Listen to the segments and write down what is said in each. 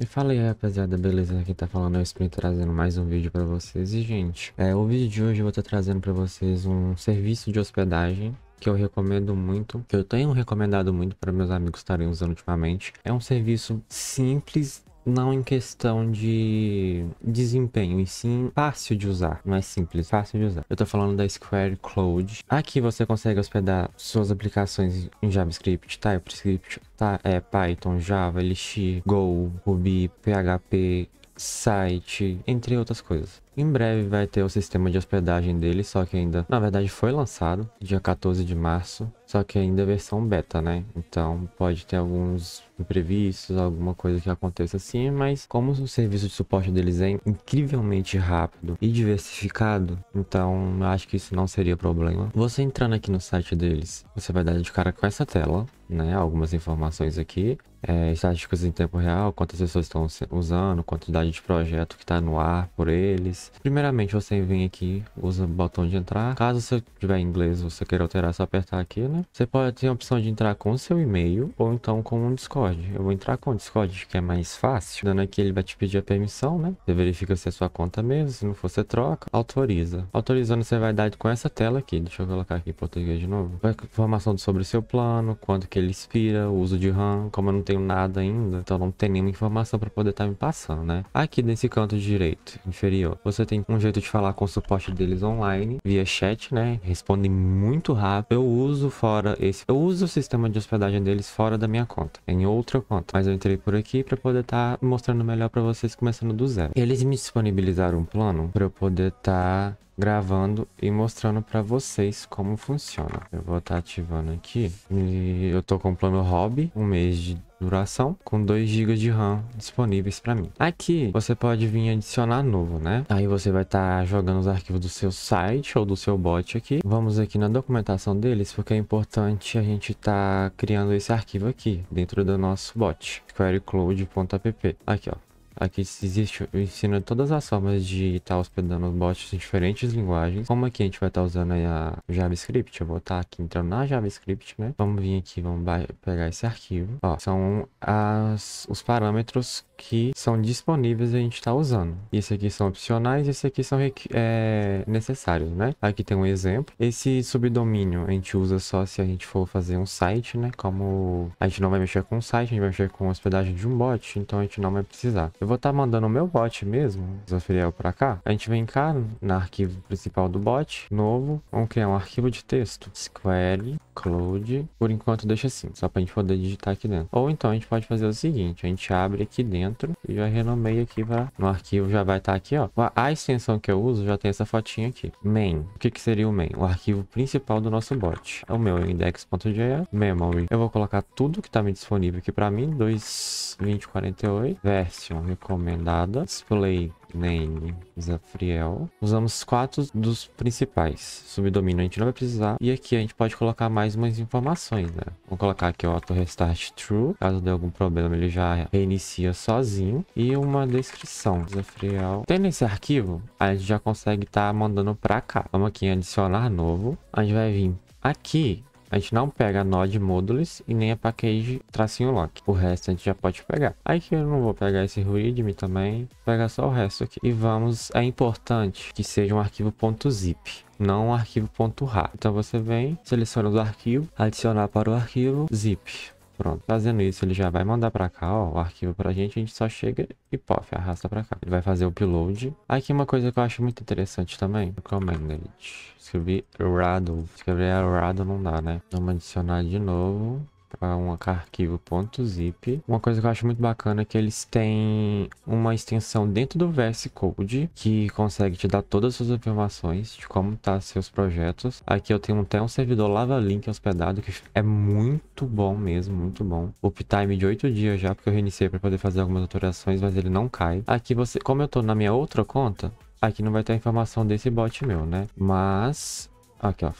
E fala aí rapaziada, beleza? Aqui tá falando o Sprint trazendo mais um vídeo pra vocês. E gente, é, o vídeo de hoje eu vou estar tá trazendo pra vocês um serviço de hospedagem que eu recomendo muito, que eu tenho recomendado muito para meus amigos estarem usando ultimamente. É um serviço simples não em questão de desempenho, e sim fácil de usar. mais é simples, fácil de usar. Eu tô falando da Square Cloud. Aqui você consegue hospedar suas aplicações em JavaScript, TypeScript, tá? é, Python, Java, Elixir, Go, Ruby, PHP, site, entre outras coisas. Em breve vai ter o sistema de hospedagem dele, só que ainda, na verdade, foi lançado dia 14 de março, só que ainda é versão beta, né? Então pode ter alguns imprevistos, alguma coisa que aconteça assim, mas como o serviço de suporte deles é incrivelmente rápido e diversificado, então eu acho que isso não seria problema. Você entrando aqui no site deles, você vai dar de cara com essa tela, né? Algumas informações aqui é, estatísticas em tempo real, quantas pessoas estão usando, quantidade de projeto que está no ar por eles. Primeiramente, você vem aqui, usa o botão de entrar. Caso você tiver inglês, você queira alterar, é só apertar aqui, né? Você pode ter a opção de entrar com o seu e-mail ou então com um Discord. Eu vou entrar com o Discord, que é mais fácil. Dando aqui, ele vai te pedir a permissão, né? Você verifica se é sua conta mesmo, se não for, você troca, autoriza. Autorizando, você vai dar com essa tela aqui. Deixa eu colocar aqui em português de novo. Informação sobre o seu plano, quanto que ele expira, o uso de RAM, como eu não tenho nada ainda, então não tem nenhuma informação para poder estar tá me passando, né? Aqui nesse canto direito inferior, você tem um jeito de falar com o suporte deles online, via chat, né? Respondem muito rápido. Eu uso fora esse, eu uso o sistema de hospedagem deles fora da minha conta, em outra conta, mas eu entrei por aqui para poder estar tá mostrando melhor para vocês começando do zero. Eles me disponibilizaram um plano para eu poder estar tá gravando e mostrando para vocês como funciona. Eu vou estar tá ativando aqui e eu tô com o plano hobby, um mês de duração, com 2 GB de RAM disponíveis para mim. Aqui você pode vir adicionar novo, né? Aí você vai estar tá jogando os arquivos do seu site ou do seu bot aqui. Vamos aqui na documentação deles, porque é importante a gente estar tá criando esse arquivo aqui dentro do nosso bot, querycloud.app. Aqui, ó. Aqui existe, ensina todas as formas de estar tá hospedando bots em diferentes linguagens. Como aqui a gente vai estar tá usando a JavaScript, eu vou estar tá aqui entrando na JavaScript, né? Vamos vir aqui, vamos pegar esse arquivo. Ó, são as, os parâmetros que são disponíveis e a gente está usando. Esse aqui são opcionais, esse aqui são é, necessários, né? Aqui tem um exemplo. Esse subdomínio a gente usa só se a gente for fazer um site, né? Como a gente não vai mexer com o site, a gente vai mexer com hospedagem de um bot, então a gente não vai precisar. Eu eu vou estar tá mandando o meu bot mesmo, Zofriel, para cá. A gente vem cá no arquivo principal do bot, novo. Vamos criar um arquivo de texto. SQL, Cloud. Por enquanto deixa assim, só para a gente poder digitar aqui dentro. Ou então a gente pode fazer o seguinte, a gente abre aqui dentro e já renomeia aqui para... no arquivo, já vai estar tá aqui, ó. A extensão que eu uso já tem essa fotinha aqui. Main. O que, que seria o main? O arquivo principal do nosso bot. É o meu é index.js, memory. Eu vou colocar tudo que está me disponível aqui para mim, 2.2048, version, recomendada. Display name Zafriel. Usamos quatro dos principais. Subdomínio a gente não vai precisar. E aqui a gente pode colocar mais umas informações, né? Vou colocar aqui, o auto restart true. Caso dê algum problema, ele já reinicia sozinho. E uma descrição. Zafriel. Tendo esse arquivo, a gente já consegue estar tá mandando pra cá. Vamos aqui em adicionar novo. A gente vai vir aqui a gente não pega Node Modules e nem a Package tracinho lock. O resto a gente já pode pegar. Aí que eu não vou pegar esse readme também. Vou pegar só o resto aqui. E vamos... É importante que seja um arquivo .zip não um arquivo .rar. Então você vem, seleciona o arquivo, adicionar para o arquivo zip. Pronto, fazendo isso ele já vai mandar para cá, ó, o arquivo pra gente, a gente só chega e pof, arrasta para cá. Ele vai fazer o upload. Aqui uma coisa que eu acho muito interessante também, o Escrevi errado, escrever errado não dá, né? Vamos adicionar de novo para um arquivo .zip. Uma coisa que eu acho muito bacana é que eles têm uma extensão dentro do VS Code que consegue te dar todas as suas informações de como tá seus projetos. Aqui eu tenho até um servidor Lava Link hospedado que é muito bom mesmo, muito bom. Uptime de 8 dias já, porque eu reiniciei para poder fazer algumas alterações, mas ele não cai. Aqui você, como eu tô na minha outra conta, aqui não vai ter a informação desse bot meu, né? Mas aqui ó,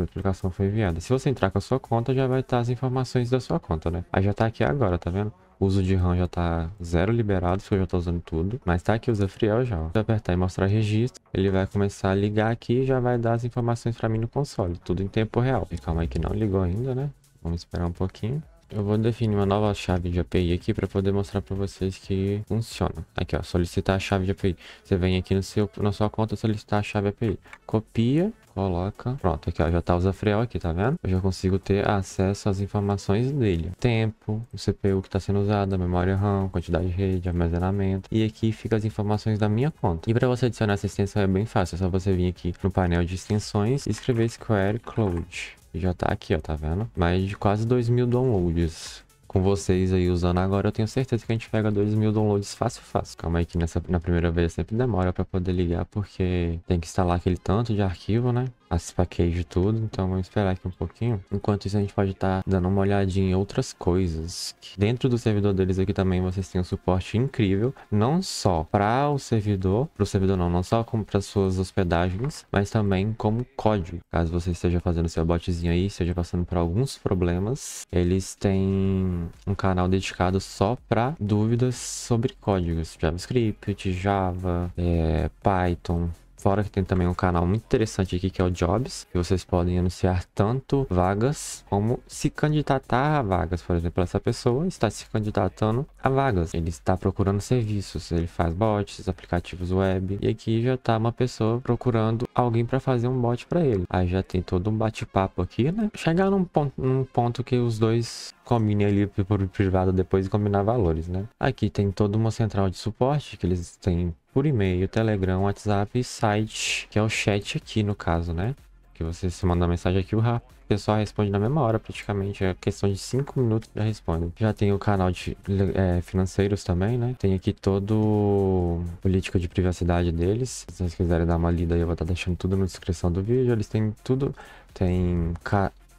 a aplicação foi enviada. Se você entrar com a sua conta, já vai estar as informações da sua conta, né? Aí já tá aqui agora, tá vendo? O uso de RAM já tá zero liberado, porque eu já tô usando tudo. Mas tá aqui, o Zafriel já, ó. Se apertar e mostrar registro, ele vai começar a ligar aqui e já vai dar as informações pra mim no console. Tudo em tempo real. E calma aí que não ligou ainda, né? Vamos esperar um pouquinho. Eu vou definir uma nova chave de API aqui para poder mostrar para vocês que funciona. Aqui, ó, solicitar a chave de API. Você vem aqui no seu, na sua conta solicitar a chave API. Copia, coloca. Pronto, aqui ó, já tá o Zafrel aqui, tá vendo? Eu já consigo ter acesso às informações dele. Tempo, o CPU que está sendo usado, a memória RAM, quantidade de rede, armazenamento. E aqui fica as informações da minha conta. E para você adicionar essa extensão é bem fácil, é só você vir aqui no painel de extensões e escrever Square cloud. Já tá aqui, ó, tá vendo? Mais de quase 2 mil downloads com vocês aí usando agora, eu tenho certeza que a gente pega 2 mil downloads fácil, fácil. Calma aí que nessa, na primeira vez sempre demora para poder ligar, porque tem que instalar aquele tanto de arquivo, né? as de tudo, então vamos esperar aqui um pouquinho. Enquanto isso, a gente pode estar tá dando uma olhadinha em outras coisas. Dentro do servidor deles aqui também, vocês têm um suporte incrível, não só para o servidor, para o servidor não, não só como para suas hospedagens, mas também como código. Caso você esteja fazendo seu botzinho aí, esteja passando por alguns problemas, eles têm um canal dedicado só para dúvidas sobre códigos, JavaScript, Java, é, Python, Fora que tem também um canal muito interessante aqui que é o Jobs, que vocês podem anunciar tanto vagas como se candidatar a vagas. Por exemplo, essa pessoa está se candidatando a vagas. Ele está procurando serviços, ele faz bots, aplicativos web. E aqui já está uma pessoa procurando alguém para fazer um bot para ele. Aí já tem todo um bate-papo aqui, né? Chegar num ponto, num ponto que os dois combinem ali por privado depois e combinar valores, né? Aqui tem toda uma central de suporte que eles têm por e-mail, Telegram, WhatsApp e site, que é o chat aqui no caso, né? Que você se manda uma mensagem aqui, o pessoal responde na mesma hora praticamente, é questão de 5 minutos já responde. Já tem o canal de é, financeiros também, né? Tem aqui todo política de privacidade deles. Se vocês quiserem dar uma lida aí, eu vou estar deixando tudo na descrição do vídeo. Eles têm tudo, tem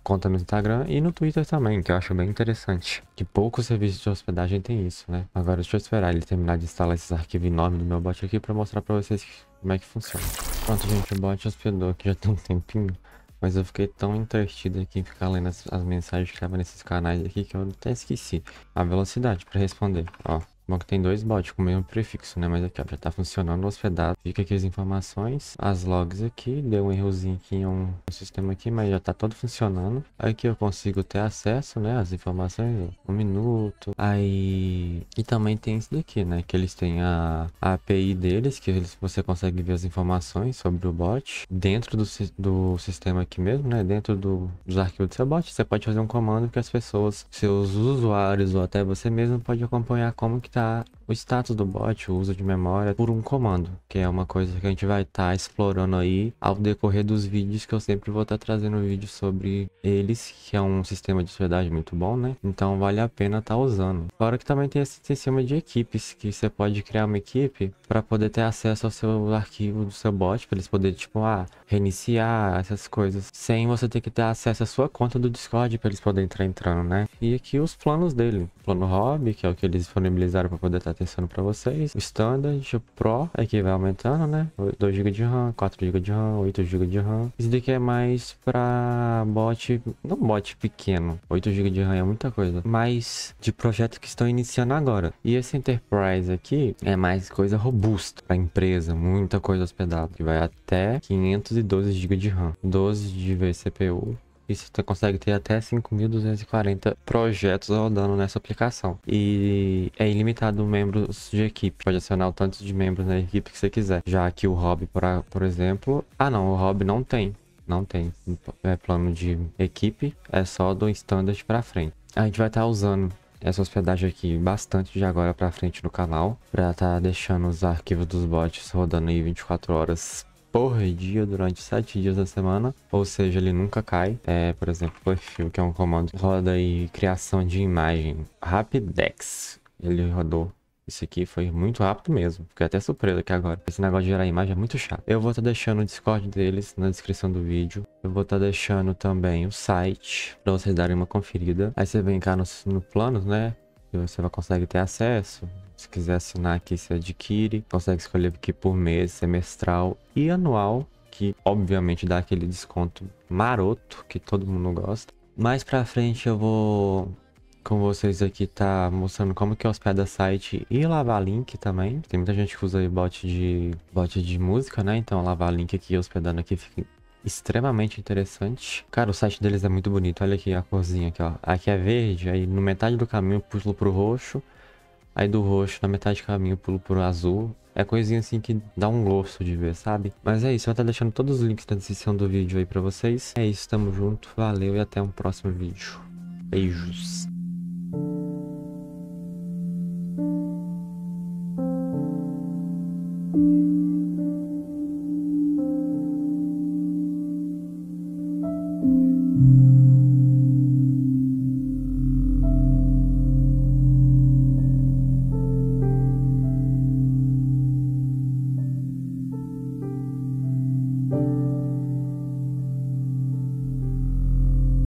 conta no Instagram e no Twitter também, que eu acho bem interessante. Que poucos serviços de hospedagem tem isso, né? Agora deixa eu esperar ele terminar de instalar esses arquivos enormes no meu bot aqui para mostrar para vocês como é que funciona. Pronto, gente, o bot hospedou aqui já tem um tempinho. Mas eu fiquei tão entretido aqui em ficar lendo as, as mensagens que tava nesses canais aqui que eu até esqueci a velocidade para responder. Ó, Bom, que tem dois bots com o mesmo prefixo, né? Mas aqui, ó, já tá funcionando hospedado. Fica aqui as informações, as logs aqui. Deu um errozinho aqui em um, um sistema aqui, mas já tá todo funcionando. Aqui eu consigo ter acesso, né? As informações, ó, um minuto. Aí... E também tem isso daqui, né? Que eles têm a, a API deles, que eles, você consegue ver as informações sobre o bot. Dentro do, do sistema aqui mesmo, né? Dentro do, dos arquivos do seu bot, você pode fazer um comando que as pessoas, seus usuários ou até você mesmo pode acompanhar como que 三 o status do bot, o uso de memória, por um comando, que é uma coisa que a gente vai estar tá explorando aí ao decorrer dos vídeos, que eu sempre vou estar tá trazendo vídeos sobre eles, que é um sistema de sociedade muito bom, né? Então vale a pena estar tá usando. Fora que também tem esse sistema de equipes, que você pode criar uma equipe para poder ter acesso ao seu arquivo do seu bot, para eles poderem, tipo, ah, reiniciar essas coisas, sem você ter que ter acesso à sua conta do Discord para eles poderem entrar entrando, né? E aqui os planos dele, plano hobby, que é o que eles disponibilizaram para poder estar tá atenção para vocês. O Standard, o Pro, aqui é vai aumentando, né? 2 GB de RAM, 4 GB de RAM, 8 GB de RAM. Esse daqui é mais para bot, não bot pequeno. 8 GB de RAM é muita coisa, mas de projetos que estão iniciando agora. E esse Enterprise aqui é mais coisa robusta para empresa, muita coisa hospedada, que vai até 512 GB de RAM, 12 de VCPU, e você consegue ter até 5.240 projetos rodando nessa aplicação. E é ilimitado membros de equipe. Pode acionar o tanto de membros na equipe que você quiser. Já que o hobby, por, por exemplo... Ah, não. O hobby não tem. Não tem é plano de equipe. É só do standard para frente. A gente vai estar tá usando essa hospedagem aqui bastante de agora para frente no canal. Para estar tá deixando os arquivos dos bots rodando aí 24 horas por dia durante 7 dias da semana, ou seja, ele nunca cai. É, por exemplo, perfil, que é um comando que roda aí criação de imagem. Rapidex, ele rodou isso aqui foi muito rápido mesmo. Fiquei até surpreso aqui agora. Esse negócio de gerar imagem é muito chato. Eu vou estar tá deixando o Discord deles na descrição do vídeo. Eu vou estar tá deixando também o site para vocês darem uma conferida. Aí você vem cá no, no planos, né? E você vai conseguir ter acesso se quiser assinar aqui, você adquire. Consegue escolher aqui por mês, semestral e anual, que obviamente dá aquele desconto maroto que todo mundo gosta. Mais pra frente eu vou com vocês aqui tá mostrando como que hospeda site e lavar link também. Tem muita gente que usa bot de bot de música, né? Então lavar link aqui hospedando aqui fica extremamente interessante. Cara, o site deles é muito bonito. Olha aqui a corzinha aqui, ó. Aqui é verde, aí no metade do caminho pulou pro roxo. Aí do roxo, na metade do caminho, pulo pro azul. É coisinha assim que dá um gosto de ver, sabe? Mas é isso, eu vou estar deixando todos os links na descrição do vídeo aí pra vocês. É isso, tamo junto, valeu e até um próximo vídeo. Beijos. thank you